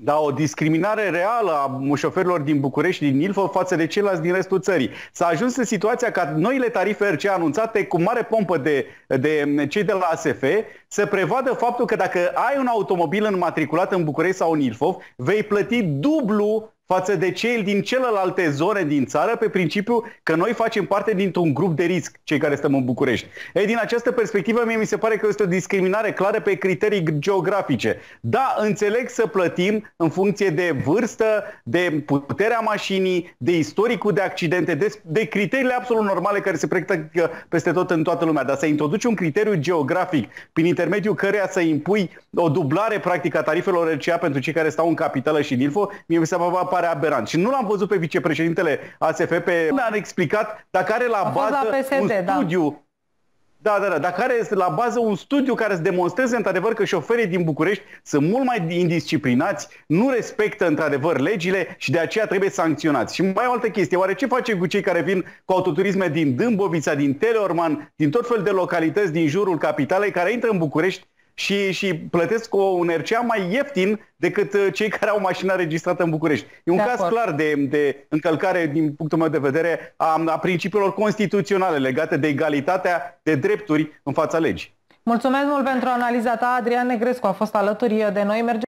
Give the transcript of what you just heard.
Da, o discriminare reală a șoferilor din București, din Ilfov, față de ceilalți din restul țării. S-a ajuns în situația ca noile tarife RC anunțate cu mare pompă de, de cei de la ASF să prevadă faptul că dacă ai un automobil înmatriculat în București sau în Ilfov, vei plăti dublu față de cei din celelalte zone din țară pe principiu că noi facem parte dintr-un grup de risc, cei care stăm în București. Ei, din această perspectivă, mie mi se pare că este o discriminare clară pe criterii geografice. Da, înțeleg să plătim în funcție de vârstă, de puterea mașinii, de istoricul de accidente, de, de criteriile absolut normale care se practică peste tot în toată lumea, dar să introduci un criteriu geografic prin intermediul căreia să impui o dublare practică a tarifelor RCA pentru cei care stau în capitală și în Ilfo, mie mi se pare pare aberant. Și nu l-am văzut pe vicepreședintele pe... Nu am a explicat dacă are la bază la PSD, un da. studiu da. Da, da, da. Dacă are la bază un studiu care să demonstreze într-adevăr că șoferii din București sunt mult mai indisciplinați, nu respectă într-adevăr legile și de aceea trebuie sancționați. Și mai o altă chestie, oare ce face cu cei care vin cu autoturisme din Dâmbovița, din Teleorman, din tot fel de localități din jurul capitalei care intră în București și, și plătesc o, un RCA mai ieftin decât uh, cei care au mașina registrată în București. E un de caz acord. clar de, de încălcare, din punctul meu de vedere, a, a principiilor constituționale legate de egalitatea de drepturi în fața legii. Mulțumesc mult pentru analiza ta, Adrian Negrescu a fost alături de noi. Mergem